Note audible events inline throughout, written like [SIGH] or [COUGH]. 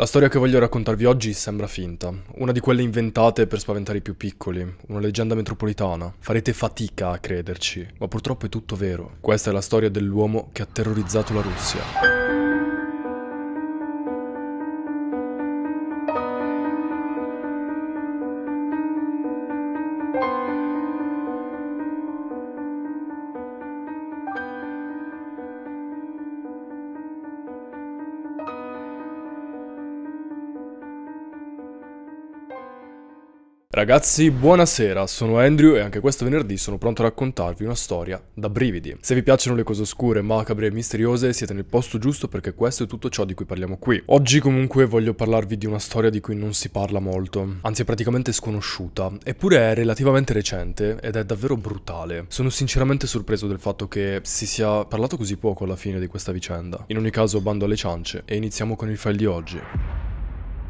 La storia che voglio raccontarvi oggi sembra finta, una di quelle inventate per spaventare i più piccoli, una leggenda metropolitana. Farete fatica a crederci, ma purtroppo è tutto vero. Questa è la storia dell'uomo che ha terrorizzato la Russia. Ragazzi, buonasera, sono Andrew e anche questo venerdì sono pronto a raccontarvi una storia da brividi. Se vi piacciono le cose oscure, macabre e misteriose, siete nel posto giusto perché questo è tutto ciò di cui parliamo qui. Oggi comunque voglio parlarvi di una storia di cui non si parla molto, anzi è praticamente sconosciuta, eppure è relativamente recente ed è davvero brutale. Sono sinceramente sorpreso del fatto che si sia parlato così poco alla fine di questa vicenda. In ogni caso bando alle ciance e iniziamo con il file di oggi.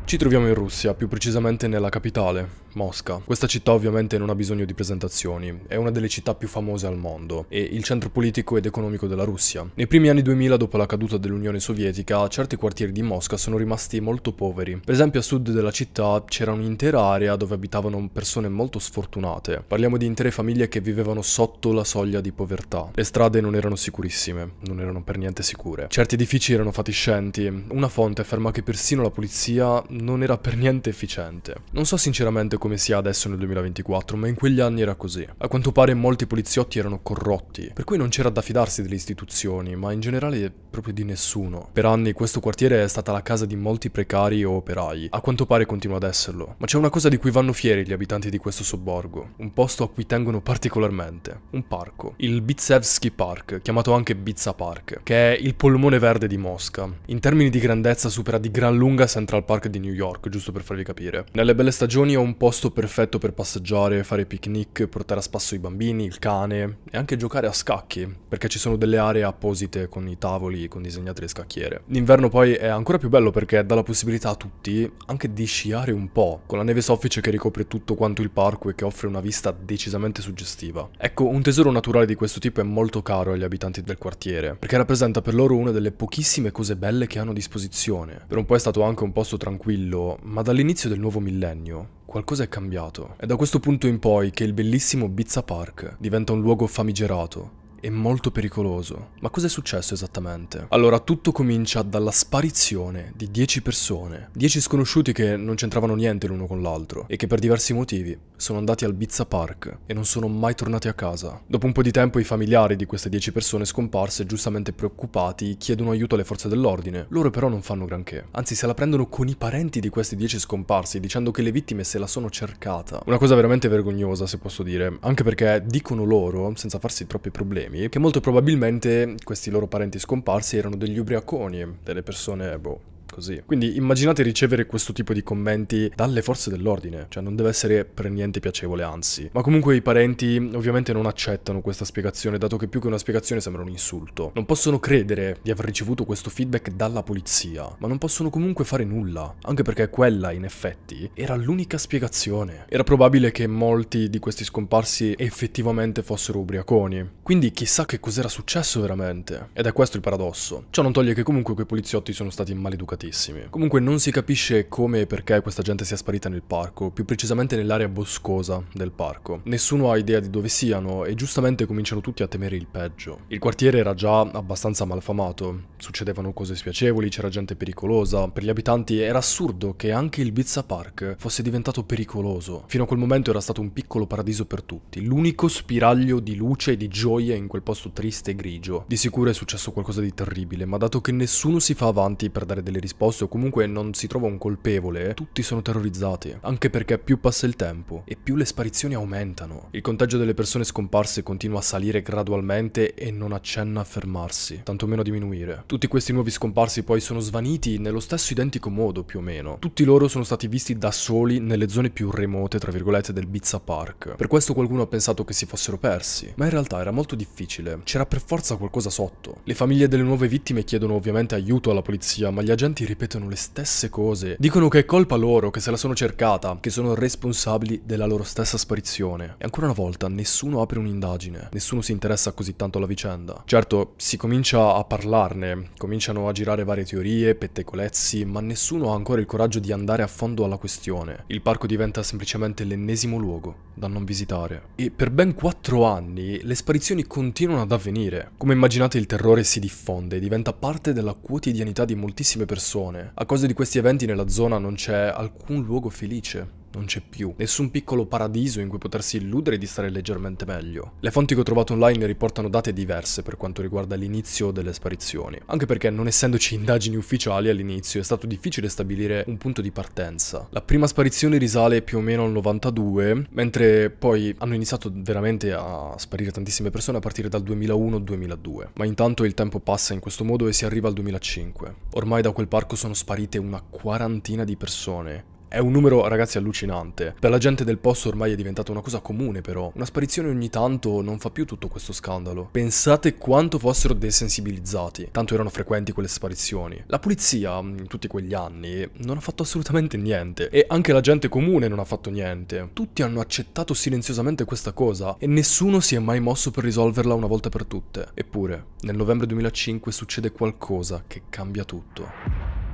Ci troviamo in Russia, più precisamente nella capitale, Mosca. Questa città ovviamente non ha bisogno di presentazioni, è una delle città più famose al mondo e il centro politico ed economico della Russia. Nei primi anni 2000 dopo la caduta dell'Unione Sovietica, certi quartieri di Mosca sono rimasti molto poveri. Per esempio a sud della città c'era un'intera area dove abitavano persone molto sfortunate. Parliamo di intere famiglie che vivevano sotto la soglia di povertà. Le strade non erano sicurissime, non erano per niente sicure. Certi edifici erano fatiscenti, una fonte afferma che persino la polizia non era per niente efficiente. Non so sinceramente come sia adesso nel 2024, ma in quegli anni era così. A quanto pare molti poliziotti erano corrotti, per cui non c'era da fidarsi delle istituzioni, ma in generale proprio di nessuno. Per anni questo quartiere è stata la casa di molti precari o operai, a quanto pare continua ad esserlo. Ma c'è una cosa di cui vanno fieri gli abitanti di questo sobborgo, un posto a cui tengono particolarmente, un parco, il Bitsevsky Park, chiamato anche Bizza Park, che è il polmone verde di Mosca. In termini di grandezza supera di gran lunga Central Park di New York, giusto per farvi capire. Nelle belle stagioni è un posto posto perfetto per passeggiare, fare picnic, portare a spasso i bambini, il cane e anche giocare a scacchi, perché ci sono delle aree apposite con i tavoli con disegnate le scacchiere. L'inverno poi è ancora più bello perché dà la possibilità a tutti anche di sciare un po', con la neve soffice che ricopre tutto quanto il parco e che offre una vista decisamente suggestiva. Ecco, un tesoro naturale di questo tipo è molto caro agli abitanti del quartiere, perché rappresenta per loro una delle pochissime cose belle che hanno a disposizione. Per un po' è stato anche un posto tranquillo, ma dall'inizio del nuovo millennio qualcosa è cambiato. È da questo punto in poi che il bellissimo Bizza Park diventa un luogo famigerato, è molto pericoloso. Ma cosa è successo esattamente? Allora, tutto comincia dalla sparizione di 10 persone. 10 sconosciuti che non c'entravano niente l'uno con l'altro e che per diversi motivi sono andati al Bizza Park e non sono mai tornati a casa. Dopo un po' di tempo i familiari di queste 10 persone scomparse, giustamente preoccupati, chiedono aiuto alle forze dell'ordine. Loro però non fanno granché. Anzi, se la prendono con i parenti di questi 10 scomparsi, dicendo che le vittime se la sono cercata. Una cosa veramente vergognosa, se posso dire, anche perché dicono loro, senza farsi troppi problemi, problemi, che molto probabilmente questi loro parenti scomparsi erano degli ubriaconi, delle persone, boh, così. Quindi immaginate ricevere questo tipo di commenti dalle forze dell'ordine, cioè non deve essere per niente piacevole, anzi. Ma comunque i parenti ovviamente non accettano questa spiegazione, dato che più che una spiegazione sembra un insulto. Non possono credere di aver ricevuto questo feedback dalla polizia, ma non possono comunque fare nulla, anche perché quella, in effetti, era l'unica spiegazione. Era probabile che molti di questi scomparsi effettivamente fossero ubriaconi, quindi chissà che cos'era successo veramente. Ed è questo il paradosso. Ciò non toglie che comunque quei poliziotti sono stati maleducati bellissimi. Comunque non si capisce come e perché questa gente sia sparita nel parco, più precisamente nell'area boscosa del parco. Nessuno ha idea di dove siano e giustamente cominciano tutti a temere il peggio. Il quartiere era già abbastanza malfamato, succedevano cose spiacevoli, c'era gente pericolosa, per gli abitanti era assurdo che anche il Bizza Park fosse diventato pericoloso. Fino a quel momento era stato un piccolo paradiso per tutti, l'unico spiraglio di luce e di gioia in quel posto triste e grigio. Di sicuro è successo qualcosa di terribile, ma dato che nessuno si fa avanti per dare delle risposte, disposto o comunque non si trova un colpevole, eh. tutti sono terrorizzati, anche perché più passa il tempo e più le sparizioni aumentano. Il contagio delle persone scomparse continua a salire gradualmente e non accenna a fermarsi, tantomeno a diminuire. Tutti questi nuovi scomparsi poi sono svaniti nello stesso identico modo più o meno. Tutti loro sono stati visti da soli nelle zone più remote, tra virgolette, del Bizza Park. Per questo qualcuno ha pensato che si fossero persi, ma in realtà era molto difficile, c'era per forza qualcosa sotto. Le famiglie delle nuove vittime chiedono ovviamente aiuto alla polizia, ma gli agenti tutti ripetono le stesse cose. Dicono che è colpa loro, che se la sono cercata, che sono responsabili della loro stessa sparizione. E ancora una volta, nessuno apre un'indagine, nessuno si interessa così tanto alla vicenda. Certo, si comincia a parlarne, cominciano a girare varie teorie, pettegolezzi, ma nessuno ha ancora il coraggio di andare a fondo alla questione. Il parco diventa semplicemente l'ennesimo luogo da non visitare. E per ben quattro anni le sparizioni continuano ad avvenire. Come immaginate il terrore si diffonde, e diventa parte della quotidianità di moltissime persone persone. A causa di questi eventi nella zona non c'è alcun luogo felice non c'è più. Nessun piccolo paradiso in cui potersi illudere di stare leggermente meglio. Le fonti che ho trovato online riportano date diverse per quanto riguarda l'inizio delle sparizioni, anche perché non essendoci [LAUGHS] indagini ufficiali all'inizio è stato difficile stabilire un punto di partenza. La prima sparizione risale più o meno al 92, mentre poi hanno iniziato veramente a sparire tantissime persone a partire dal 2001-2002. Ma intanto il tempo passa in questo modo e si arriva al 2005. Ormai da quel parco sono sparite una quarantina di persone, è un numero, ragazzi, allucinante. Per la gente del posto ormai è diventata una cosa comune, però. Una sparizione ogni tanto non fa più tutto questo scandalo. Pensate quanto fossero desensibilizzati, tanto erano frequenti quelle sparizioni. La polizia, mm, in tutti quegli anni, non ha fatto assolutamente niente. E anche la gente comune non ha fatto niente. Tutti hanno accettato silenziosamente questa cosa e nessuno si è mai mosso per risolverla una volta per tutte. Eppure, nel novembre 2005 succede qualcosa che cambia tutto.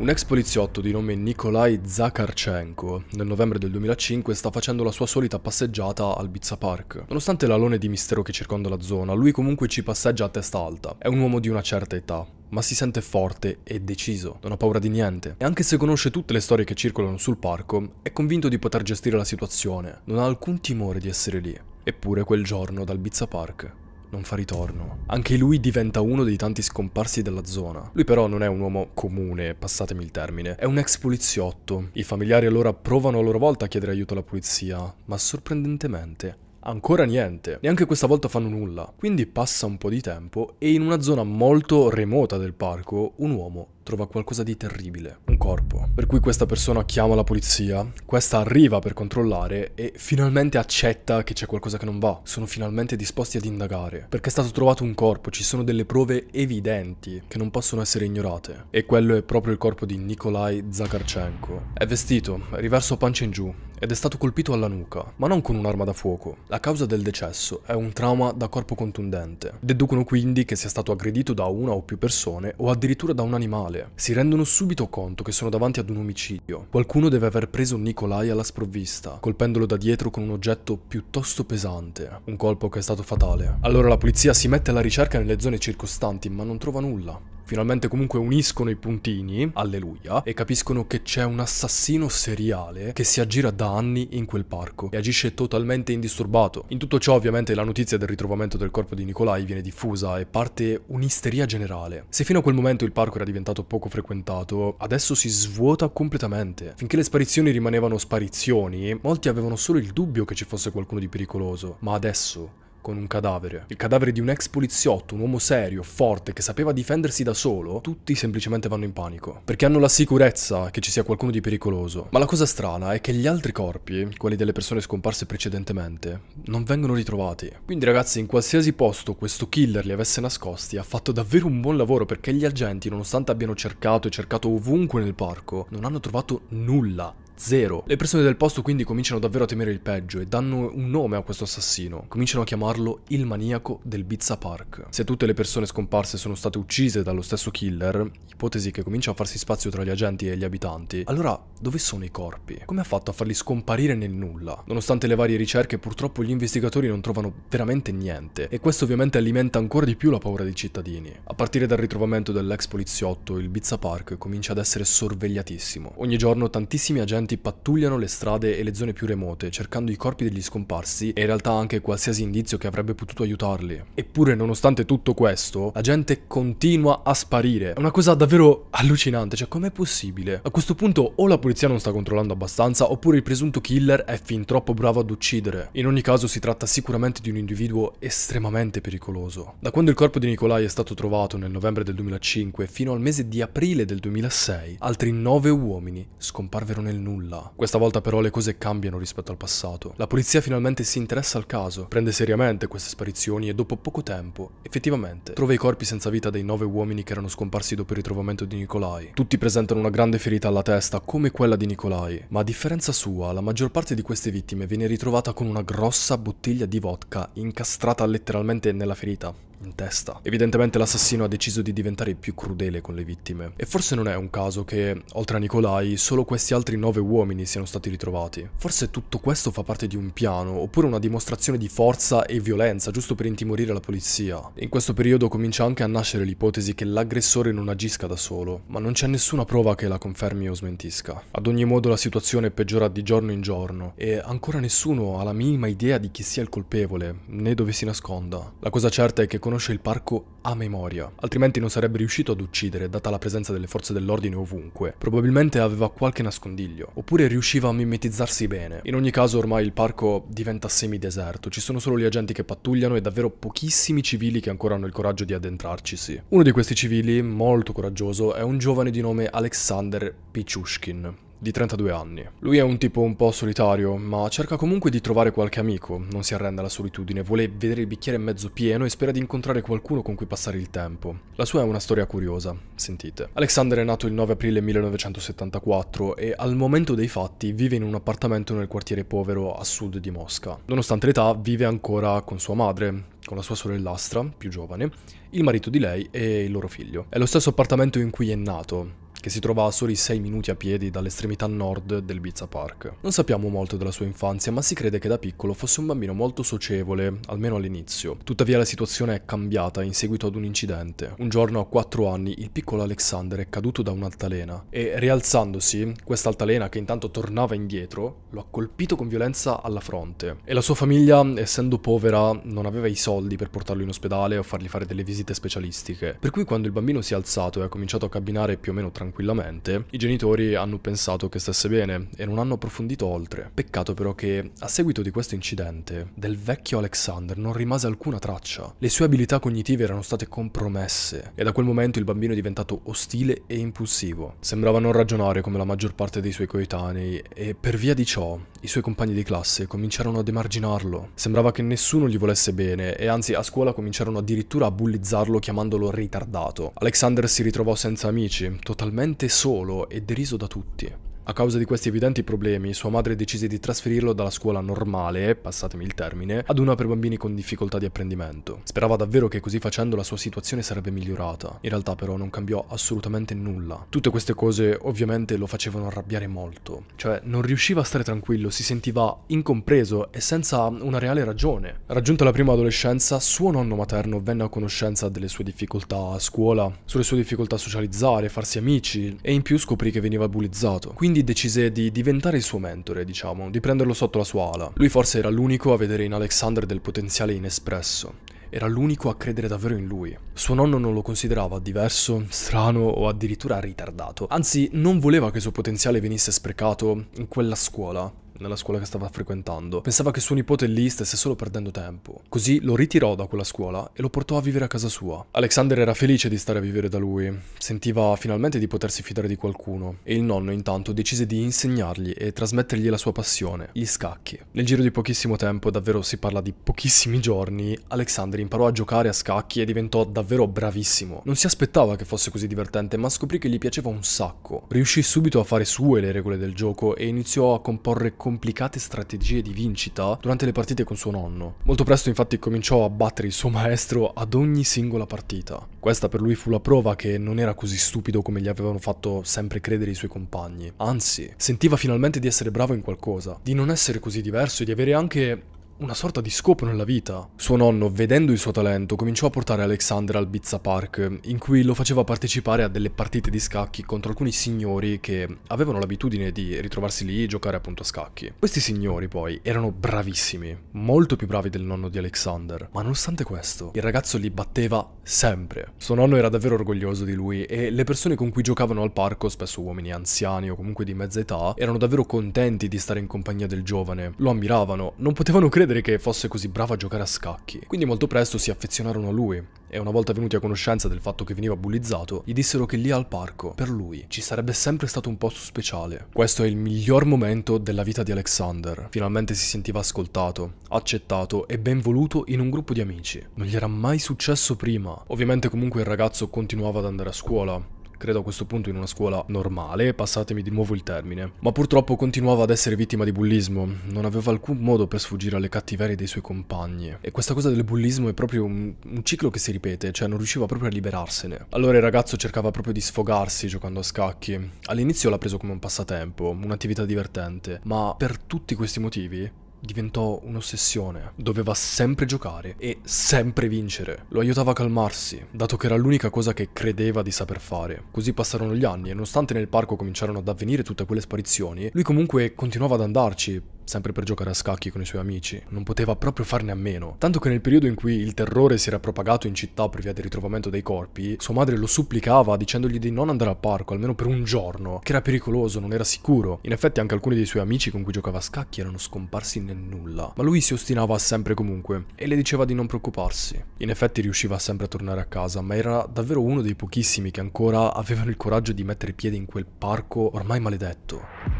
Un ex poliziotto di nome Nikolai Zakarchenko nel novembre del 2005 sta facendo la sua solita passeggiata al Bizza Park. Nonostante l'alone di mistero che circonda la zona, lui comunque ci passeggia a testa alta. È un uomo di una certa età, ma si sente forte e deciso, non ha paura di niente. E anche se conosce tutte le storie che circolano sul parco, è convinto di poter gestire la situazione, non ha alcun timore di essere lì. Eppure quel giorno dal Bizza Park non fa ritorno. Anche lui diventa uno dei tanti scomparsi della zona. Lui però non è un uomo comune, passatemi il termine, è un ex poliziotto. I familiari allora provano a loro volta a chiedere aiuto alla polizia, ma sorprendentemente Ancora niente, neanche questa volta fanno nulla. Quindi passa un po' di tempo e in una zona molto remota del parco un uomo trova qualcosa di terribile, un corpo. Per cui questa persona chiama la polizia, questa arriva per controllare e finalmente accetta che c'è qualcosa che non va. Sono finalmente disposti ad indagare, perché è stato trovato un corpo, ci sono delle prove evidenti che non possono essere ignorate. E quello è proprio il corpo di Nikolai Zakarchenko. È vestito, riverso pancia in giù, ed è stato colpito alla nuca, ma non con un'arma da fuoco. La causa del decesso è un trauma da corpo contundente. Deducono quindi che sia stato aggredito da una o più persone o addirittura da un animale vede. Si rendono subito conto che sono davanti ad un omicidio. Qualcuno deve aver preso Nikolai alla sprovvista, colpendolo da dietro con un oggetto piuttosto pesante, un colpo che è stato fatale. Allora la polizia si mette alla ricerca nelle zone circostanti, ma non trova nulla. Finalmente comunque uniscono i puntini, alleluia, e capiscono che c'è un assassino seriale che si aggira da anni in quel parco e agisce totalmente indisturbato. In tutto ciò ovviamente la notizia del ritrovamento del corpo di Nikolai viene diffusa e parte un'isteria generale. Se fino a quel momento il parco era diventato poco frequentato, adesso si svuota completamente. Finché le sparizioni rimanevano sparizioni, molti avevano solo il dubbio che ci fosse qualcuno di pericoloso, ma adesso con un cadavere. Il cadavere di un ex poliziotto, un uomo serio, forte, che sapeva difendersi da solo, tutti semplicemente vanno in panico. Perché hanno la sicurezza che ci sia qualcuno di pericoloso. Ma la cosa strana è che gli altri corpi, quelli delle persone scomparse precedentemente, non vengono ritrovati. Quindi ragazzi, in qualsiasi posto questo killer li avesse nascosti, ha fatto davvero un buon lavoro perché gli agenti, nonostante abbiano cercato e cercato ovunque nel parco, non hanno trovato nulla zero. Le persone del posto quindi cominciano davvero a temere il peggio e danno un nome a questo assassino. Cominciano a chiamarlo il maniaco del Pizza Park. Se tutte le persone scomparse sono state uccise dallo stesso killer, ipotesi che comincia a farsi spazio tra gli agenti e gli abitanti, allora dove sono i corpi? Come ha fatto a farli scomparire nel nulla? Nonostante le varie ricerche, purtroppo gli investigatori non trovano veramente niente e questo ovviamente alimenta ancora di più la paura dei cittadini. A partire dal ritrovamento dell'ex poliziotto, il Pizza Park comincia ad essere sorvegliatissimo. Ogni giorno tantissimi agenti migranti pattugliano le strade e le zone più remote, cercando i corpi degli scomparsi e in realtà anche qualsiasi indizio che avrebbe potuto aiutarli. Eppure, nonostante tutto questo, la gente continua a sparire. È una cosa davvero allucinante, cioè com'è possibile? A questo punto o la polizia non sta controllando abbastanza, oppure il presunto killer è fin troppo bravo ad uccidere. In ogni caso si tratta sicuramente di un individuo estremamente pericoloso. Da quando il corpo di Nikolai è stato trovato nel novembre del 2005 fino al mese di aprile del 2006, altri nove uomini scomparvero nel nulla nulla. Questa volta però le cose cambiano rispetto al passato. La polizia finalmente si interessa al caso, prende seriamente queste sparizioni e dopo poco tempo, effettivamente, trova i corpi senza vita dei nove uomini che erano scomparsi dopo il ritrovamento di Nikolai. Tutti presentano una grande ferita alla testa, come quella di Nikolai, ma a differenza sua, la maggior parte di queste vittime viene ritrovata con una grossa bottiglia di vodka incastrata letteralmente nella ferita in testa. Evidentemente l'assassino ha deciso di diventare più crudele con le vittime. E forse non è un caso che, oltre a Nicolai, solo questi altri nove uomini siano stati ritrovati. Forse tutto questo fa parte di un piano, oppure una dimostrazione di forza e violenza, giusto per intimorire la polizia. In questo periodo comincia anche a nascere l'ipotesi che l'aggressore non agisca da solo, ma non c'è nessuna prova che la confermi o smentisca. Ad ogni modo la situazione peggiora di giorno in giorno, e ancora nessuno ha la minima idea di chi sia il colpevole, né dove si nasconda. La cosa certa è che con conosce il parco a memoria, altrimenti non sarebbe riuscito ad uccidere data la presenza delle forze dell'ordine ovunque. Probabilmente aveva qualche nascondiglio, oppure riusciva a mimetizzarsi bene. In ogni caso ormai il parco diventa semideserto, ci sono solo gli agenti che pattugliano e davvero pochissimi civili che ancora hanno il coraggio di addentrarcisi. Uno di questi civili, molto coraggioso, è un giovane di nome Alexander Pichushkin di 32 anni. Lui è un tipo un po' solitario, ma cerca comunque di trovare qualche amico, non si arrende alla solitudine, vuole vedere il bicchiere mezzo pieno e spera di incontrare qualcuno con cui passare il tempo. La sua è una storia curiosa, sentite. Alexander è nato il 9 aprile 1974 e al momento dei fatti vive in un appartamento nel quartiere povero a sud di Mosca. Nonostante l'età vive ancora con sua madre, con la sua sorellastra, più giovane, il marito di lei e il loro figlio. È lo stesso appartamento in cui è nato, che si trova a soli 6 minuti a piedi dall'estremità nord del Bizza Park. Non sappiamo molto della sua infanzia, ma si crede che da piccolo fosse un bambino molto socievole, almeno all'inizio. Tuttavia la situazione è cambiata in seguito ad un incidente. Un giorno a 4 anni il piccolo Alexander è caduto da un'altalena e rialzandosi, questa altalena che intanto tornava indietro, lo ha colpito con violenza alla fronte. E la sua famiglia, essendo povera, non aveva i soldi per portarlo in ospedale o fargli fare delle visite specialistiche. Per cui quando il bambino si è alzato e ha cominciato a camminare più o meno tranquillo, tranquillamente, i genitori hanno pensato che stesse bene e non hanno approfondito oltre. Peccato però che, a seguito di questo incidente, del vecchio Alexander non rimase alcuna traccia. Le sue abilità cognitive erano state compromesse e da quel momento il bambino è diventato ostile e impulsivo. Sembrava non ragionare come la maggior parte dei suoi coetanei e per via di ciò i suoi compagni di classe cominciarono ad emarginarlo. Sembrava che nessuno gli volesse bene e anzi a scuola cominciarono addirittura a bullizzarlo chiamandolo ritardato. Alexander si ritrovò senza amici, totalmente solo e deriso da tutti. A causa di questi evidenti problemi, sua madre decise di trasferirlo dalla scuola normale, passatemi il termine, ad una per bambini con difficoltà di apprendimento. Sperava davvero che così facendo la sua situazione sarebbe migliorata. In realtà però non cambiò assolutamente nulla. Tutte queste cose ovviamente lo facevano arrabbiare molto. Cioè non riusciva a stare tranquillo, si sentiva incompreso e senza una reale ragione. Raggiunta la prima adolescenza, suo nonno materno venne a conoscenza delle sue difficoltà a scuola, sulle sue difficoltà a socializzare, farsi amici e in più scoprì che veniva bullizzato. Quindi quindi decise di diventare il suo mentore, diciamo, di prenderlo sotto la sua ala. Lui forse era l'unico a vedere in Alexander del potenziale inespresso. Era l'unico a credere davvero in lui. Suo nonno non lo considerava diverso, strano o addirittura ritardato. Anzi, non voleva che il suo potenziale venisse sprecato in quella scuola nella scuola che stava frequentando. Pensava che suo nipote lì stesse solo perdendo tempo. Così lo ritirò da quella scuola e lo portò a vivere a casa sua. Alexander era felice di stare a vivere da lui, sentiva finalmente di potersi fidare di qualcuno e il nonno intanto decise di insegnargli e trasmettergli la sua passione, gli scacchi. Nel giro di pochissimo tempo, davvero si parla di pochissimi giorni, Alexander imparò a giocare a scacchi e diventò davvero bravissimo. Non si aspettava che fosse così divertente, ma scoprì che gli piaceva un sacco. Riuscì subito a fare sue le regole del gioco e iniziò a comporre con complicate strategie di vincita durante le partite con suo nonno. Molto presto infatti cominciò a battere il suo maestro ad ogni singola partita. Questa per lui fu la prova che non era così stupido come gli avevano fatto sempre credere i suoi compagni. Anzi, sentiva finalmente di essere bravo in qualcosa, di non essere così diverso e di avere anche una sorta di scopo nella vita. Suo nonno, vedendo il suo talento, cominciò a portare Alexander al Bizza Park, in cui lo faceva partecipare a delle partite di scacchi contro alcuni signori che avevano l'abitudine di ritrovarsi lì e giocare appunto a scacchi. Questi signori poi erano bravissimi, molto più bravi del nonno di Alexander, ma nonostante questo, il ragazzo li batteva sempre. Suo nonno era davvero orgoglioso di lui e le persone con cui giocavano al parco, spesso uomini anziani o comunque di mezza età, erano davvero contenti di stare in compagnia del giovane. Lo ammiravano, non potevano credere credere che fosse così bravo a giocare a scacchi, quindi molto presto si affezionarono a lui e una volta venuti a conoscenza del fatto che veniva bullizzato, gli dissero che lì al parco, per lui, ci sarebbe sempre stato un posto speciale. Questo è il miglior momento della vita di Alexander. Finalmente si sentiva ascoltato, accettato e ben voluto in un gruppo di amici. Non gli era mai successo prima. Ovviamente comunque il ragazzo continuava ad andare a scuola, credo a questo punto in una scuola normale, passatemi di nuovo il termine. Ma purtroppo continuava ad essere vittima di bullismo, non aveva alcun modo per sfuggire alle cattiverie dei suoi compagni. E questa cosa del bullismo è proprio un, un ciclo che si ripete, cioè non riusciva proprio a liberarsene. Allora il ragazzo cercava proprio di sfogarsi giocando a scacchi. All'inizio l'ha preso come un passatempo, un'attività divertente, ma per tutti questi motivi diventò un'ossessione. Doveva sempre giocare e sempre vincere. Lo aiutava a calmarsi, dato che era l'unica cosa che credeva di saper fare. Così passarono gli anni e nonostante nel parco cominciarono ad avvenire tutte quelle sparizioni, lui comunque continuava ad andarci sempre per giocare a scacchi con i suoi amici. Non poteva proprio farne a meno. Tanto che nel periodo in cui il terrore si era propagato in città per via del ritrovamento dei corpi, sua madre lo supplicava dicendogli di non andare al parco almeno per un giorno, che era pericoloso, non era sicuro. In effetti anche alcuni dei suoi amici con cui giocava a scacchi erano scomparsi nel nulla, ma lui si ostinava sempre comunque e le diceva di non preoccuparsi. In effetti riusciva sempre a tornare a casa, ma era davvero uno dei pochissimi che ancora avevano il coraggio di mettere piede in quel parco ormai maledetto.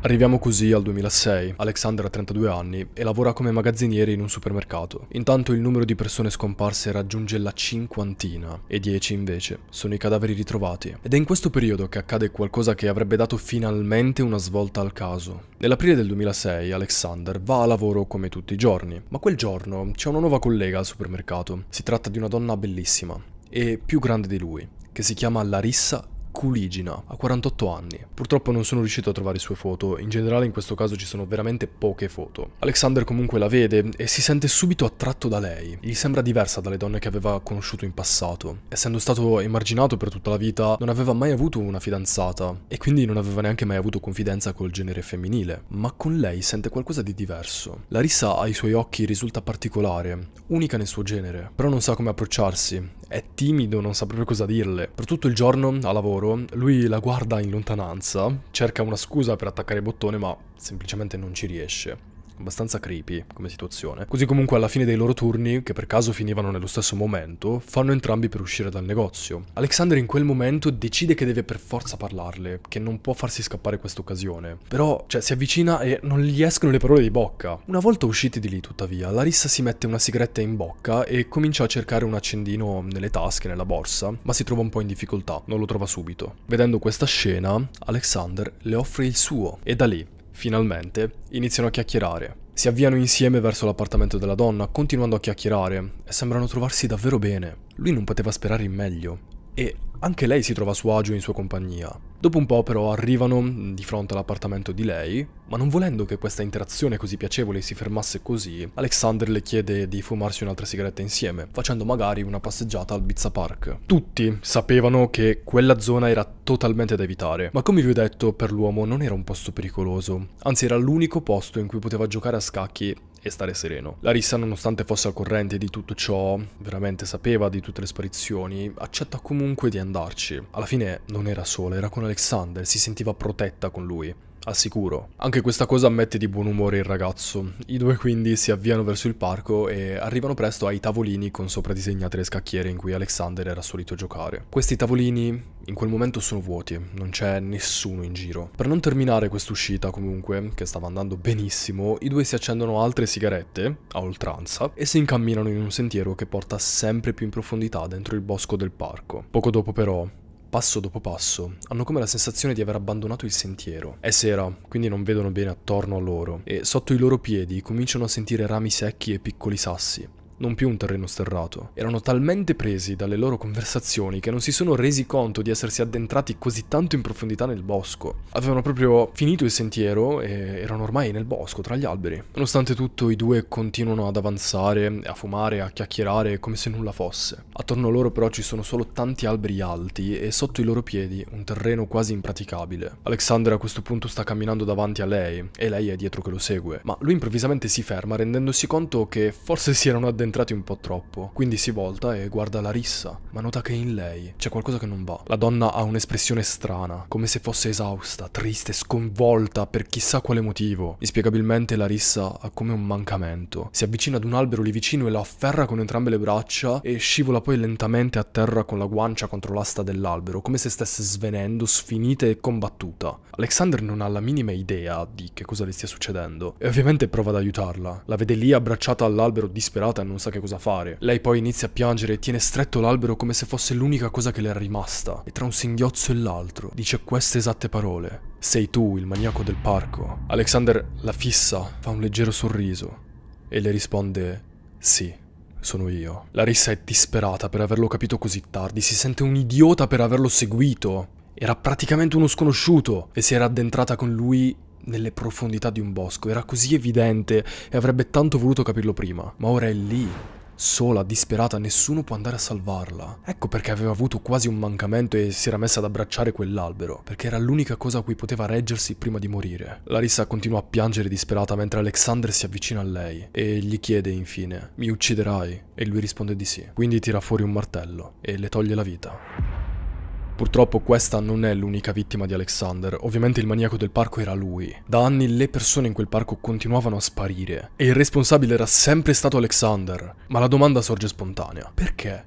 Arriviamo così al 2006, Alexander ha 32 anni e lavora come magazziniere in un supermercato. Intanto il numero di persone scomparse raggiunge la cinquantina e 10 invece sono i cadaveri ritrovati. Ed è in questo periodo che accade qualcosa che avrebbe dato finalmente una svolta al caso. Nell'aprile del 2006 Alexander va a lavoro come tutti i giorni, ma quel giorno c'è una nuova collega al supermercato. Si tratta di una donna bellissima e più grande di lui, che si chiama Larissa Culigina, a 48 anni. Purtroppo non sono riuscito a trovare sue foto, in generale in questo caso ci sono veramente poche foto. Alexander comunque la vede e si sente subito attratto da lei. Gli sembra diversa dalle donne che aveva conosciuto in passato. Essendo stato emarginato per tutta la vita, non aveva mai avuto una fidanzata e quindi non aveva neanche mai avuto confidenza col genere femminile. Ma con lei sente qualcosa di diverso. Larissa ai suoi occhi risulta particolare, unica nel suo genere, però non sa come approcciarsi è timido, non sa proprio cosa dirle. Per tutto il giorno, a lavoro, lui la guarda in lontananza, cerca una scusa per attaccare il bottone ma semplicemente non ci riesce abbastanza creepy come situazione. Così comunque alla fine dei loro turni, che per caso finivano nello stesso momento, fanno entrambi per uscire dal negozio. Alexander in quel momento decide che deve per forza parlarle, che non può farsi scappare questa occasione. Però, cioè, si avvicina e non gli escono le parole di bocca. Una volta usciti di lì, tuttavia, Larissa si mette una sigaretta in bocca e comincia a cercare un accendino nelle tasche, nella borsa, ma si trova un po' in difficoltà, non lo trova subito. Vedendo questa scena, Alexander le offre il suo e da lì Finalmente, iniziano a chiacchierare. Si avviano insieme verso l'appartamento della donna, continuando a chiacchierare, e sembrano trovarsi davvero bene. Lui non poteva sperare in meglio e anche lei si trova a suo agio in sua compagnia. Dopo un po' però arrivano mm, di fronte all'appartamento di lei, ma non volendo che questa interazione così piacevole si fermasse così, Alexander le chiede di fumarsi un'altra sigaretta insieme, facendo magari una passeggiata al Bizza Park. Tutti sapevano che quella zona era totalmente da evitare, ma come vi ho detto per l'uomo non era un posto pericoloso, anzi era l'unico posto in cui poteva giocare a scacchi e stare sereno. Larissa, nonostante fosse al corrente di tutto ciò, veramente sapeva di tutte le sparizioni, accetta comunque di andarci. Alla fine non era sola, era con Alexander, si sentiva protetta con lui al sicuro. Anche questa cosa mette di buon umore il ragazzo. I due quindi si avviano verso il parco e arrivano presto ai tavolini con sopra disegnate le scacchiere in cui Alexander era solito giocare. Questi tavolini in quel momento sono vuoti, non c'è nessuno in giro. Per non terminare quest'uscita comunque, che stava andando benissimo, i due si accendono altre sigarette, a oltranza, e si incamminano in un sentiero che porta sempre più in profondità dentro il bosco del parco. Poco dopo però passo dopo passo, hanno come la sensazione di aver abbandonato il sentiero. È sera, quindi non vedono bene attorno a loro, e sotto i loro piedi cominciano a sentire rami secchi e piccoli sassi non più un terreno sterrato. Erano talmente presi dalle loro conversazioni che non si sono resi conto di essersi addentrati così tanto in profondità nel bosco. Avevano proprio finito il sentiero e erano ormai nel bosco, tra gli alberi. Nonostante tutto, i due continuano ad avanzare, a fumare, a chiacchierare come se nulla fosse. Attorno a loro però ci sono solo tanti alberi alti e sotto i loro piedi un terreno quasi impraticabile. Alexander a questo punto sta camminando davanti a lei e lei è dietro che lo segue, ma lui improvvisamente si ferma rendendosi conto che forse si erano addentrati entrati un po' troppo, quindi si volta e guarda Larissa, ma nota che in lei c'è qualcosa che non va. La donna ha un'espressione strana, come se fosse esausta, triste, sconvolta per chissà quale motivo. Inspiegabilmente Larissa ha come un mancamento. Si avvicina ad un albero lì vicino e la afferra con entrambe le braccia e scivola poi lentamente a terra con la guancia contro l'asta dell'albero, come se stesse svenendo, sfinita e combattuta. Alexander non ha la minima idea di che cosa le stia succedendo e ovviamente prova ad aiutarla. La vede lì abbracciata all'albero disperata e non non sa che cosa fare. Lei poi inizia a piangere e tiene stretto l'albero come se fosse l'unica cosa che le è rimasta, e tra un singhiozzo e l'altro dice queste esatte parole. Sei tu il maniaco del parco. Alexander la fissa, fa un leggero sorriso e le risponde sì sono io. Larissa è disperata per averlo capito così tardi, si sente un idiota per averlo seguito. Era praticamente uno sconosciuto e si era addentrata con lui nelle profondità di un bosco, era così evidente e avrebbe tanto voluto capirlo prima, ma ora è lì, sola, disperata, nessuno può andare a salvarla. Ecco perché aveva avuto quasi un mancamento e si era messa ad abbracciare quell'albero, perché era l'unica cosa a cui poteva reggersi prima di morire. Larissa continua a piangere disperata mentre Alexander si avvicina a lei e gli chiede infine, mi ucciderai? E lui risponde di sì, quindi tira fuori un martello e le toglie la vita. Purtroppo questa non è l'unica vittima di Alexander, ovviamente il maniaco del parco era lui. Da anni le persone in quel parco continuavano a sparire e il responsabile era sempre stato Alexander, ma la domanda sorge spontanea. Perché?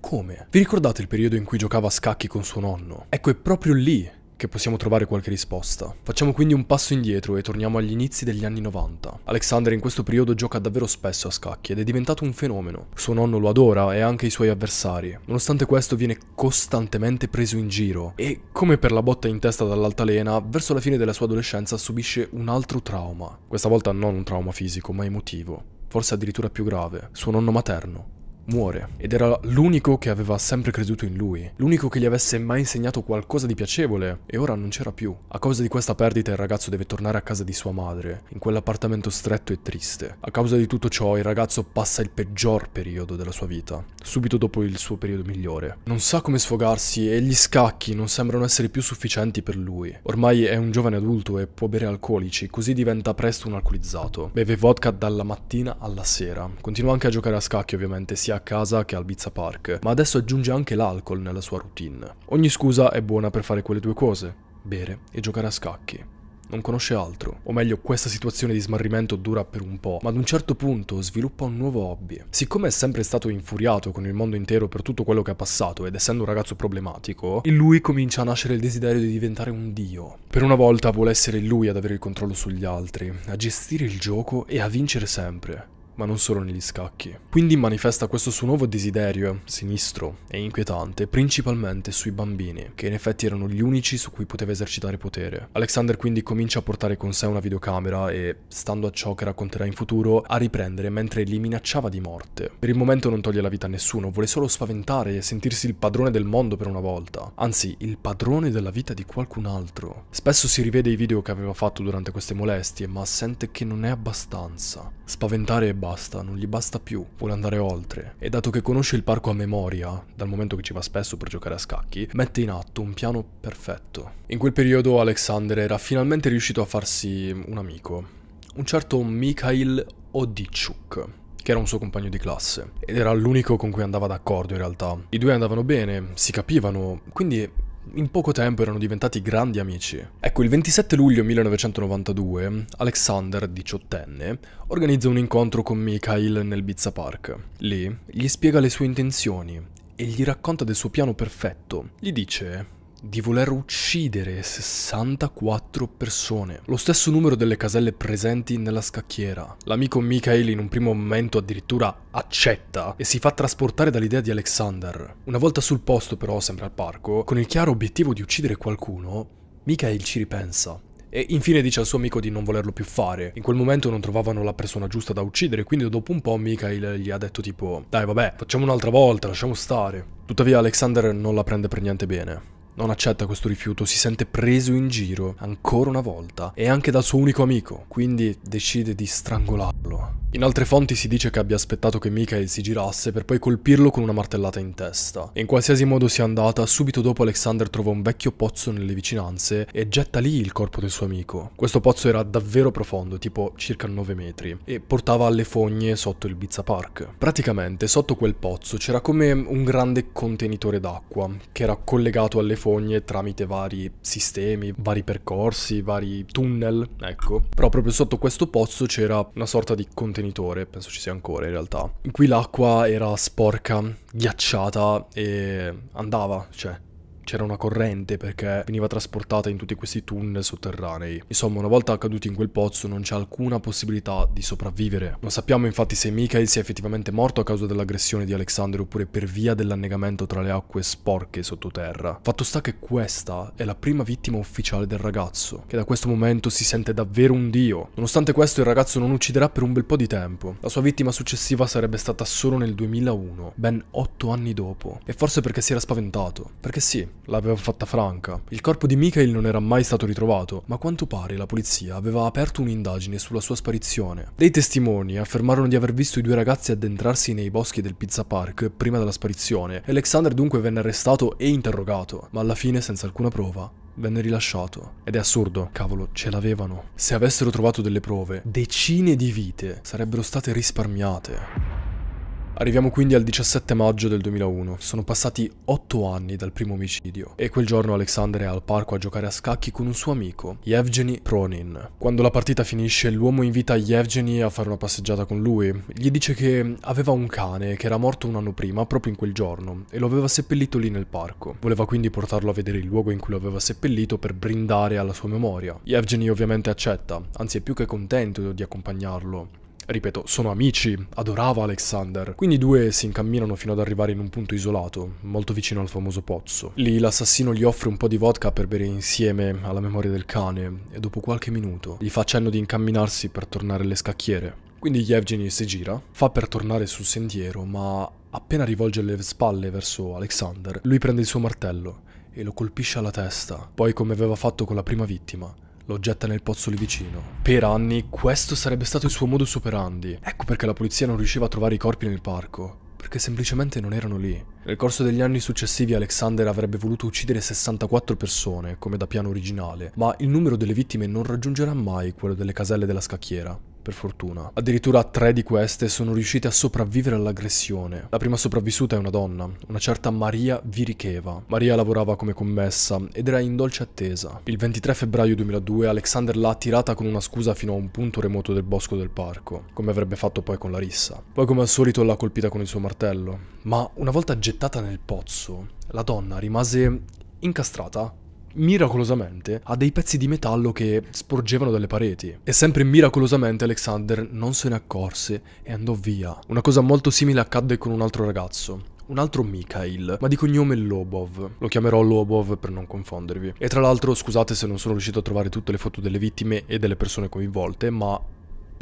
Come? Vi ricordate il periodo in cui giocava a scacchi con suo nonno? Ecco, è proprio lì che possiamo trovare qualche risposta. Facciamo quindi un passo indietro e torniamo agli inizi degli anni 90. Alexander in questo periodo gioca davvero spesso a scacchi ed è diventato un fenomeno. Suo nonno lo adora e anche i suoi avversari. Nonostante questo viene costantemente preso in giro e, come per la botta in testa dall'altalena, verso la fine della sua adolescenza subisce un altro trauma. Questa volta non un trauma fisico, ma emotivo. Forse addirittura più grave, suo nonno materno muore ed era l'unico che aveva sempre creduto in lui, l'unico che gli avesse mai insegnato qualcosa di piacevole e ora non c'era più. A causa di questa perdita il ragazzo deve tornare a casa di sua madre, in quell'appartamento stretto e triste. A causa di tutto ciò il ragazzo passa il peggior periodo della sua vita, subito dopo il suo periodo migliore. Non sa come sfogarsi e gli scacchi non sembrano essere più sufficienti per lui. Ormai è un giovane adulto e può bere alcolici, così diventa presto un alcolizzato. Beve vodka dalla mattina alla sera. Continua anche a giocare a scacchi ovviamente, sia a casa che al Ibiza Park, ma adesso aggiunge anche l'alcol nella sua routine. Ogni scusa è buona per fare quelle due cose, bere e giocare a scacchi. Non conosce altro, o meglio questa situazione di smarrimento dura per un po', ma ad un certo punto sviluppa un nuovo hobby. Siccome è sempre stato infuriato con il mondo intero per tutto quello che ha passato ed essendo un ragazzo problematico, in lui comincia a nascere il desiderio di diventare un dio. Per una volta vuole essere lui ad avere il controllo sugli altri, a gestire il gioco e a vincere sempre ma non solo negli scacchi. Quindi manifesta questo suo nuovo desiderio, sinistro e inquietante, principalmente sui bambini, che in effetti erano gli unici su cui poteva esercitare potere. Alexander quindi comincia a portare con sé una videocamera e, stando a ciò che racconterà in futuro, a riprendere mentre li minacciava di morte. Per il momento non toglie la vita a nessuno, vuole solo spaventare e sentirsi il padrone del mondo per una volta, anzi il padrone della vita di qualcun altro. Spesso si rivede i video che aveva fatto durante queste molestie, ma sente che non è abbastanza. Spaventare e basta, non gli basta più, vuole andare oltre. E dato che conosce il parco a memoria, dal momento che ci va spesso per giocare a scacchi, mette in atto un piano perfetto. In quel periodo Alexander era finalmente riuscito a farsi un amico, un certo Mikhail Odichuk che era un suo compagno di classe, ed era l'unico con cui andava d'accordo in realtà. I due andavano bene, si capivano, quindi in poco tempo erano diventati grandi amici. Ecco, il 27 luglio 1992, Alexander, diciottenne, organizza un incontro con Mikhail nel Pizza Park. Lì gli spiega le sue intenzioni e gli racconta del suo piano perfetto. Gli dice di voler uccidere 64 persone, lo stesso numero delle caselle presenti nella scacchiera. L'amico Mikhail in un primo momento addirittura accetta e si fa trasportare dall'idea di Alexander. Una volta sul posto però, sempre al parco, con il chiaro obiettivo di uccidere qualcuno, Mikhail ci ripensa e infine dice al suo amico di non volerlo più fare. In quel momento non trovavano la persona giusta da uccidere, quindi dopo un po' Mikhail gli ha detto tipo "Dai, vabbè, facciamo un'altra volta, lasciamo stare". Tuttavia Alexander non la prende per niente bene. Non accetta questo rifiuto, si sente preso in giro ancora una volta e anche dal suo unico amico, quindi decide di strangolarlo. In altre fonti si dice che abbia aspettato che Mikael si girasse per poi colpirlo con una martellata in testa. In qualsiasi modo sia andata, subito dopo Alexander trova un vecchio pozzo nelle vicinanze e getta lì il corpo del suo amico. Questo pozzo era davvero profondo, tipo circa 9 metri, e portava alle fogne sotto il Bizza Park. Praticamente sotto quel pozzo c'era come un grande contenitore d'acqua che era collegato alle fogne fogne tramite vari sistemi, vari percorsi, vari tunnel, ecco. Però proprio sotto questo pozzo c'era una sorta di contenitore, penso ci sia ancora in realtà. In cui l'acqua era sporca, ghiacciata e andava, cioè c'era una corrente perché veniva trasportata in tutti questi tunnel sotterranei. Insomma, una volta accaduti in quel pozzo non c'è alcuna possibilità di sopravvivere. Non sappiamo infatti se Mikhail sia effettivamente morto a causa dell'aggressione di Alexander oppure per via dell'annegamento tra le acque sporche sottoterra. Fatto sta che questa è la prima vittima ufficiale del ragazzo, che da questo momento si sente davvero un dio. Nonostante questo il ragazzo non ucciderà per un bel po' di tempo. La sua vittima successiva sarebbe stata solo nel 2001, ben 8 anni dopo. E forse perché si era spaventato. Perché sì, l'aveva fatta franca. Il corpo di Mikhail non era mai stato ritrovato, ma a quanto pare la polizia aveva aperto un'indagine sulla sua sparizione. Dei testimoni affermarono di aver visto i due ragazzi addentrarsi nei boschi del Pizza Park prima della sparizione. Alexander dunque venne arrestato e interrogato, ma alla fine senza alcuna prova venne rilasciato. Ed è assurdo, cavolo, ce l'avevano. Se avessero trovato delle prove, decine di vite sarebbero state risparmiate. Arriviamo quindi al 17 maggio del 2001, sono passati 8 anni dal primo omicidio e quel giorno Alexander è al parco a giocare a scacchi con un suo amico, Yevgeny Pronin. Quando la partita finisce l'uomo invita Yevgeny a fare una passeggiata con lui, gli dice che aveva un cane che era morto un anno prima proprio in quel giorno e lo aveva seppellito lì nel parco. Voleva quindi portarlo a vedere il luogo in cui lo aveva seppellito per brindare alla sua memoria. Yevgeny ovviamente accetta, anzi è più che contento di accompagnarlo Ripeto, sono amici, adorava Alexander. Quindi i due si incamminano fino ad arrivare in un punto isolato, molto vicino al famoso pozzo. Lì l'assassino gli offre un po' di vodka per bere insieme alla memoria del cane e dopo qualche minuto gli fa cenno di incamminarsi per tornare alle scacchiere. Quindi Yevgeny si gira, fa per tornare sul sentiero, ma appena rivolge le spalle verso Alexander, lui prende il suo martello e lo colpisce alla testa, poi come aveva fatto con la prima vittima, lo getta nel pozzo lì vicino. Per anni questo sarebbe stato il suo modus operandi. Ecco perché la polizia non riusciva a trovare i corpi nel parco, perché semplicemente non erano lì. Nel corso degli anni successivi Alexander avrebbe voluto uccidere 64 persone, come da piano originale, ma il numero delle vittime non raggiungerà mai quello delle caselle della scacchiera per fortuna. Addirittura tre di queste sono riuscite a sopravvivere all'aggressione. La prima sopravvissuta è una donna, una certa Maria Viricheva. Maria lavorava come commessa ed era in dolce attesa. Il 23 febbraio 2002 Alexander l'ha attirata con una scusa fino a un punto remoto del bosco del parco, come avrebbe fatto poi con Larissa. Poi come al solito l'ha colpita con il suo martello, ma una volta gettata nel pozzo, la donna rimase incastrata miracolosamente a dei pezzi di metallo che sporgevano dalle pareti. E sempre miracolosamente Alexander non se ne accorse e andò via. Una cosa molto simile accadde con un altro ragazzo, un altro Mikhail, ma di cognome Lobov. Lo chiamerò Lobov per non confondervi. E tra l'altro, scusate se non sono riuscito a trovare tutte le foto delle vittime e delle persone coinvolte, ma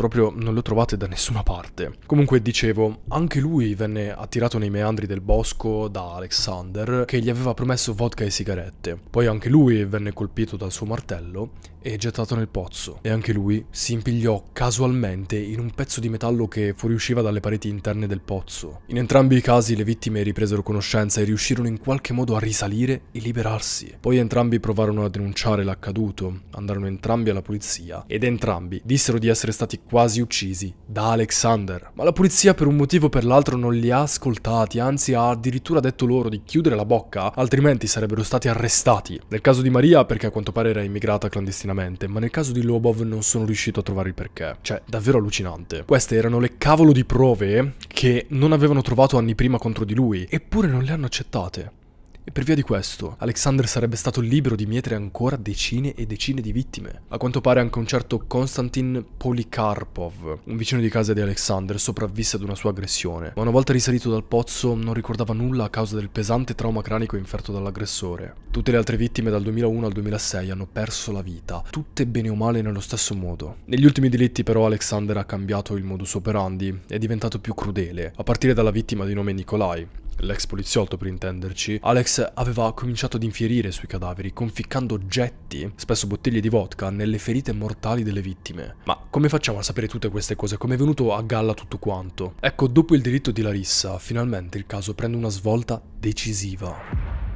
proprio non lo trovate da nessuna parte. Comunque dicevo, anche lui venne attirato nei meandri del bosco da Alexander che gli aveva promesso vodka e sigarette. Poi anche lui venne colpito dal suo martello e gettato nel pozzo e anche lui si impigliò casualmente in un pezzo di metallo che fuoriusciva dalle pareti interne del pozzo. In entrambi i casi le vittime ripresero conoscenza e riuscirono in qualche modo a risalire e liberarsi. Poi entrambi provarono a denunciare l'accaduto, andarono entrambi alla polizia ed entrambi dissero di essere stati quasi uccisi da Alexander. Ma la polizia per un motivo o per l'altro non li ha ascoltati, anzi ha addirittura detto loro di chiudere la bocca, altrimenti sarebbero stati arrestati. Nel caso di Maria perché a quanto pare era immigrata clandestinamente stranamente, ma nel caso di Lobov non sono riuscito a trovare il perché. Cioè, davvero allucinante. Queste erano le cavolo di prove che non avevano trovato anni prima contro di lui, eppure non le hanno accettate. E per via di questo, Alexander sarebbe stato libero di mietere ancora decine e decine di vittime. A quanto pare anche un certo Konstantin Polikarpov, un vicino di casa di Alexander, sopravvisse ad una sua aggressione, ma una volta risalito dal pozzo non ricordava nulla a causa del pesante trauma cranico inferto dall'aggressore. Tutte le altre vittime dal 2001 al 2006 hanno perso la vita, tutte bene o male nello stesso modo. Negli ultimi delitti però Alexander ha cambiato il modus operandi, è diventato più crudele, a partire dalla vittima di nome Nikolai, l'ex poliziotto per intenderci, Alex aveva cominciato ad infierire sui cadaveri, conficcando oggetti, spesso bottiglie di vodka, nelle ferite mortali delle vittime. Ma come facciamo a sapere tutte queste cose? Come è venuto a galla tutto quanto? Ecco, dopo il delitto di Larissa, finalmente il caso prende una svolta decisiva.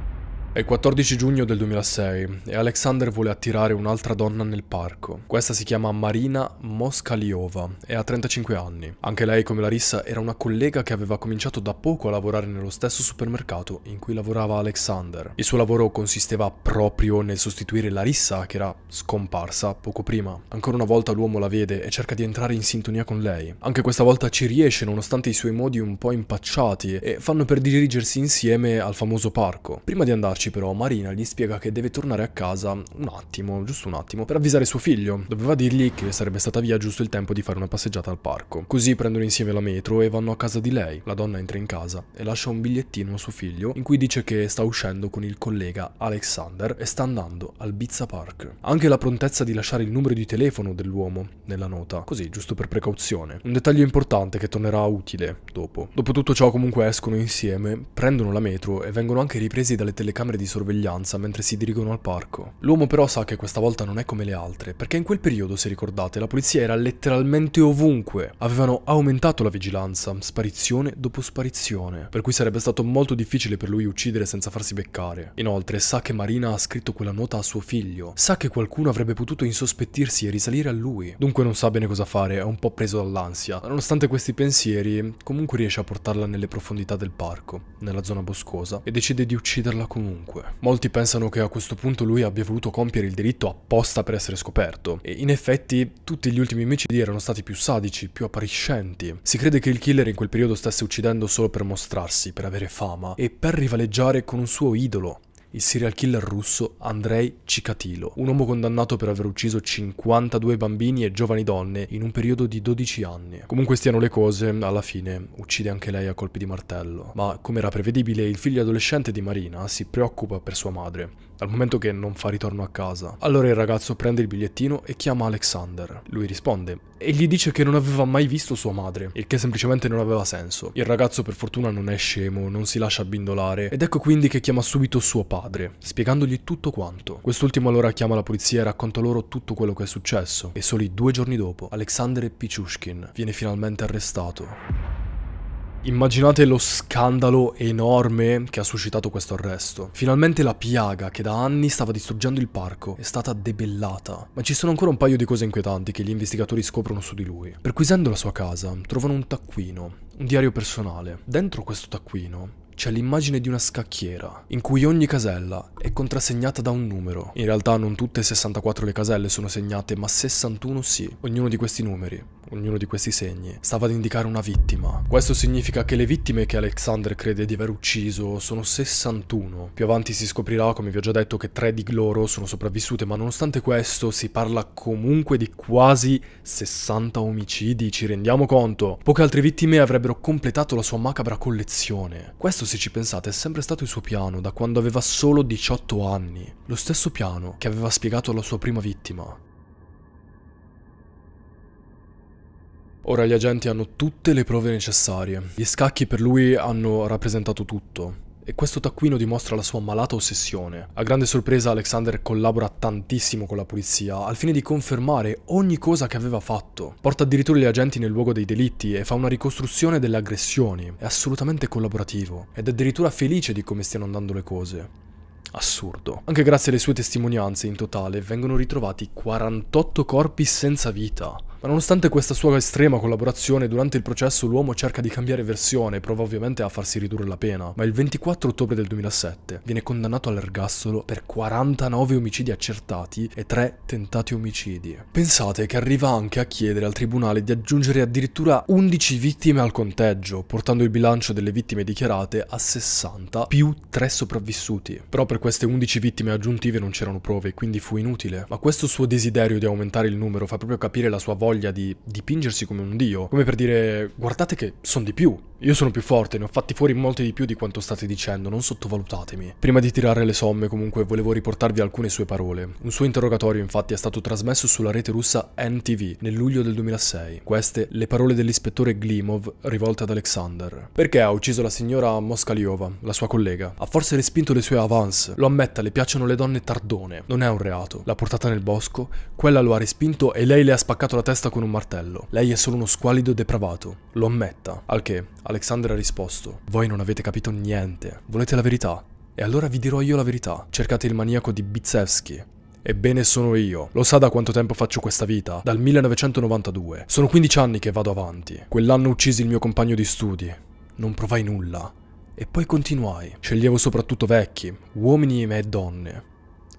È il 14 giugno del 2006 e Alexander vuole attirare un'altra donna nel parco. Questa si chiama Marina Moskaliova e ha 35 anni. Anche lei, come Larissa, era una collega che aveva cominciato da poco a lavorare nello stesso supermercato in cui lavorava Alexander. Il suo lavoro consisteva proprio nel sostituire Larissa, che era scomparsa poco prima. Ancora una volta l'uomo la vede e cerca di entrare in sintonia con lei. Anche questa volta ci riesce nonostante i suoi modi un po' impacciati e fanno per dirigersi insieme al famoso parco. Prima di andarci, arrivarci però, Marina gli spiega che deve tornare a casa un attimo, giusto un attimo, per avvisare suo figlio. Doveva dirgli che sarebbe stata via giusto il tempo di fare una passeggiata al parco. Così prendono insieme la metro e vanno a casa di lei. La donna entra in casa e lascia un bigliettino a suo figlio in cui dice che sta uscendo con il collega Alexander e sta andando al Bizza Park. Anche la prontezza di lasciare il numero di telefono dell'uomo nella nota, così giusto per precauzione. Un dettaglio importante che tornerà utile dopo. Dopo tutto ciò comunque escono insieme, prendono la metro e vengono anche ripresi dalle telecamere telecamere di sorveglianza mentre si dirigono al parco. L'uomo però sa che questa volta non è come le altre, perché in quel periodo, se ricordate, la polizia era letteralmente ovunque. Avevano aumentato la vigilanza, sparizione dopo sparizione, per cui sarebbe stato molto difficile per lui uccidere senza farsi beccare. Inoltre sa che Marina ha scritto quella nota a suo figlio, sa che qualcuno avrebbe potuto insospettirsi e risalire a lui, dunque non sa bene cosa fare, è un po' preso dall'ansia. Nonostante questi pensieri, comunque riesce a portarla nelle profondità del parco, nella zona boscosa, e decide di ucciderla comunque ovunque. Molti pensano che a questo punto lui abbia voluto compiere il delitto apposta per essere scoperto, e in effetti tutti gli ultimi omicidi erano stati più sadici, più appariscenti. Si crede che il killer in quel periodo stesse uccidendo solo per mostrarsi, per avere fama, e per rivaleggiare con un suo idolo, il serial killer russo Andrei Cicatilo, un uomo condannato per aver ucciso 52 bambini e giovani donne in un periodo di 12 anni. Comunque stiano le cose, alla fine uccide anche lei a colpi di martello. Ma come era prevedibile, il figlio adolescente di Marina si preoccupa per sua madre dal momento che non fa ritorno a casa. Allora il ragazzo prende il bigliettino e chiama Alexander. Lui risponde e gli dice che non aveva mai visto sua madre, il che semplicemente non aveva senso. Il ragazzo per fortuna non è scemo, non si lascia abbindolare ed ecco quindi che chiama subito suo padre, spiegandogli tutto quanto. Quest'ultimo allora chiama la polizia e racconta loro tutto quello che è successo e soli due giorni dopo Alexander Pichushkin viene finalmente arrestato. Immaginate lo scandalo enorme che ha suscitato questo arresto. Finalmente la piaga che da anni stava distruggendo il parco è stata debellata, ma ci sono ancora un paio di cose inquietanti che gli investigatori scoprono su di lui. Perquisendo la sua casa, trovano un taccuino, un diario personale. Dentro questo taccuino c'è l'immagine di una scacchiera, in cui ogni casella è contrassegnata da un numero. In realtà non tutte 64 le caselle sono segnate, ma 61 sì. Ognuno di questi numeri, ognuno di questi segni, stava ad indicare una vittima. Questo significa che le vittime che Alexander crede di aver ucciso sono 61. Più avanti si scoprirà, come vi ho già detto, che tre di loro sono sopravvissute, ma nonostante questo si parla comunque di quasi 60 omicidi, ci rendiamo conto. Poche altre vittime avrebbero completato la sua macabra collezione. Questo questo, se ci pensate, è sempre stato il suo piano da quando aveva solo 18 anni, lo stesso piano che aveva spiegato alla sua prima vittima. Ora gli agenti hanno tutte le prove necessarie. Gli scacchi per lui hanno rappresentato tutto e questo taccuino dimostra la sua malata ossessione. A grande sorpresa Alexander collabora tantissimo con la polizia al fine di confermare ogni cosa che aveva fatto. Porta addirittura gli agenti nel luogo dei delitti e fa una ricostruzione delle aggressioni. È assolutamente collaborativo ed addirittura felice di come stiano andando le cose. Assurdo. Anche grazie alle sue testimonianze in totale vengono ritrovati 48 corpi senza vita. Ma nonostante questa sua estrema collaborazione, durante il processo l'uomo cerca di cambiare versione e prova ovviamente a farsi ridurre la pena, ma il 24 ottobre del 2007 viene condannato all'ergastolo per 49 omicidi accertati e 3 tentati omicidi. Pensate che arriva anche a chiedere al tribunale di aggiungere addirittura 11 vittime al conteggio, portando il bilancio delle vittime dichiarate a 60 più 3 sopravvissuti. Però per queste 11 vittime aggiuntive non c'erano prove, quindi fu inutile, ma questo suo desiderio di aumentare il numero fa proprio capire la sua voglia voglia di dipingersi come un dio, come per dire guardate che sono di più, io sono più forte, ne ho fatti fuori molti di più di quanto state dicendo, non sottovalutatemi. Prima di tirare le somme comunque volevo riportarvi alcune sue parole. Un suo interrogatorio infatti è stato trasmesso sulla rete russa NTV nel luglio del 2006. Queste le parole dell'ispettore Glimov rivolte ad Alexander. Perché ha ucciso la signora Moskaliova, la sua collega? Ha forse respinto le sue avance? Lo ammetta, le piacciono le donne tardone. Non è un reato. L'ha portata nel bosco, quella lo ha respinto e lei le ha spaccato la testa testa con un martello. Lei è solo uno squalido depravato, lo ammetta. Al che Alexander ha risposto, voi non avete capito niente, volete la verità? E allora vi dirò io la verità. Cercate il maniaco di Bitsevsky, Ebbene sono io. Lo sa da quanto tempo faccio questa vita? Dal 1992. Sono 15 anni che vado avanti. Quell'anno uccisi il mio compagno di studi. Non provai nulla. E poi continuai. Sceglievo soprattutto vecchi, uomini e donne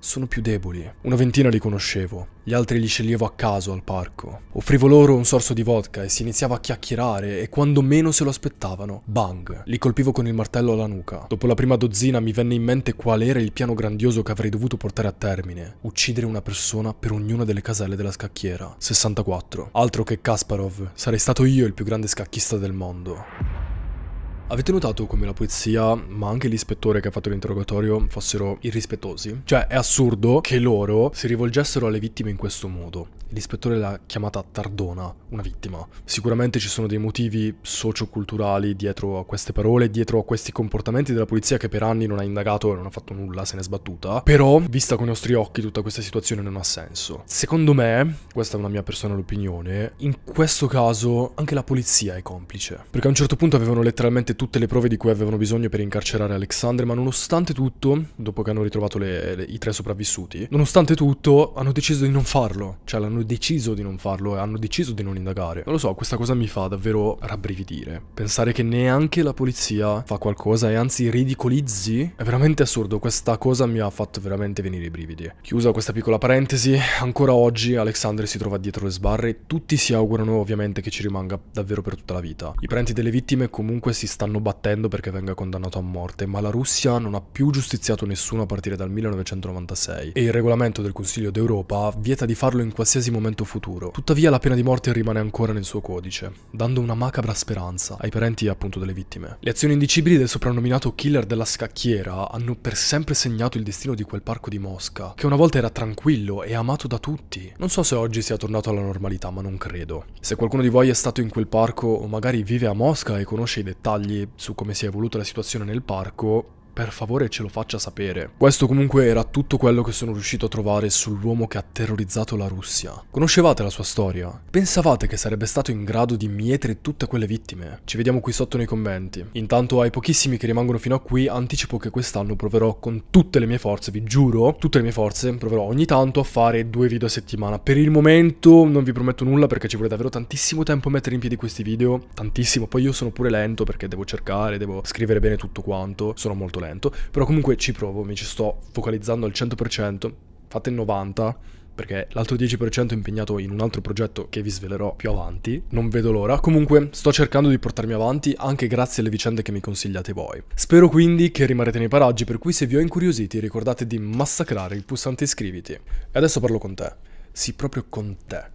sono più deboli. Una ventina li conoscevo, gli altri li sceglievo a caso al parco. Offrivo loro un sorso di vodka e si iniziava a chiacchierare e quando meno se lo aspettavano, bang, li colpivo con il martello alla nuca. Dopo la prima dozzina mi venne in mente qual era il piano grandioso che avrei dovuto portare a termine. Uccidere una persona per ognuna delle caselle della scacchiera. 64. Altro che Kasparov, sarei stato io il più grande scacchista del mondo. Avete notato come la polizia, ma anche l'ispettore che ha fatto l'interrogatorio, fossero irrispettosi? Cioè, è assurdo che loro si rivolgessero alle vittime in questo modo. L'ispettore l'ha chiamata Tardona, una vittima. Sicuramente ci sono dei motivi socioculturali dietro a queste parole, dietro a questi comportamenti della polizia che per anni non ha indagato e non ha fatto nulla, se n'è sbattuta. Però, vista con i nostri occhi, tutta questa situazione non ha senso. Secondo me, questa è una mia personale opinione, in questo caso anche la polizia è complice. Perché a un certo punto avevano letteralmente tutte le prove di cui avevano bisogno per incarcerare Alexandre, ma nonostante tutto, dopo che hanno ritrovato le, le, i tre sopravvissuti, nonostante tutto hanno deciso di non farlo, cioè l'hanno deciso di non farlo e hanno deciso di non indagare. Non lo so, questa cosa mi fa davvero rabbrividire. Pensare che neanche la polizia fa qualcosa e anzi ridicolizzi è veramente assurdo, questa cosa mi ha fatto veramente venire i brividi. Chiusa questa piccola parentesi, ancora oggi Alexandre si trova dietro le sbarre, tutti si augurano ovviamente che ci rimanga davvero per tutta la vita. I parenti delle vittime comunque si stanno stanno battendo perché venga condannato a morte, ma la Russia non ha più giustiziato nessuno a partire dal 1996 e il regolamento del Consiglio d'Europa vieta di farlo in qualsiasi momento futuro. Tuttavia la pena di morte rimane ancora nel suo codice, dando una macabra speranza ai parenti appunto delle vittime. Le azioni indicibili del soprannominato killer della scacchiera hanno per sempre segnato il destino di quel parco di Mosca, che una volta era tranquillo e amato da tutti. Non so se oggi sia tornato alla normalità, ma non credo. Se qualcuno di voi è stato in quel parco o magari vive a Mosca e conosce i dettagli, dettagli su come si è evoluta la situazione nel parco per favore ce lo faccia sapere. Questo comunque era tutto quello che sono riuscito a trovare sull'uomo che ha terrorizzato la Russia. Conoscevate la sua storia? Pensavate che sarebbe stato in grado di mietere tutte quelle vittime? Ci vediamo qui sotto nei commenti. Intanto ai pochissimi che rimangono fino a qui anticipo che quest'anno proverò con tutte le mie forze, vi giuro, tutte le mie forze, proverò ogni tanto a fare due video a settimana. Per il momento non vi prometto nulla perché ci vuole davvero tantissimo tempo a mettere in piedi questi video, tantissimo, poi io sono pure lento perché devo cercare, devo scrivere bene tutto quanto, sono molto lento momento, però comunque ci provo, mi ci sto focalizzando al 100%, fate il 90% perché l'altro 10% è impegnato in un altro progetto che vi svelerò più avanti, non vedo l'ora. Comunque sto cercando di portarmi avanti anche grazie alle vicende che mi consigliate voi. Spero quindi che rimarrete nei paraggi, per cui se vi ho incuriositi ricordate di massacrare il pulsante iscriviti. E adesso parlo con te. Sì, proprio con te.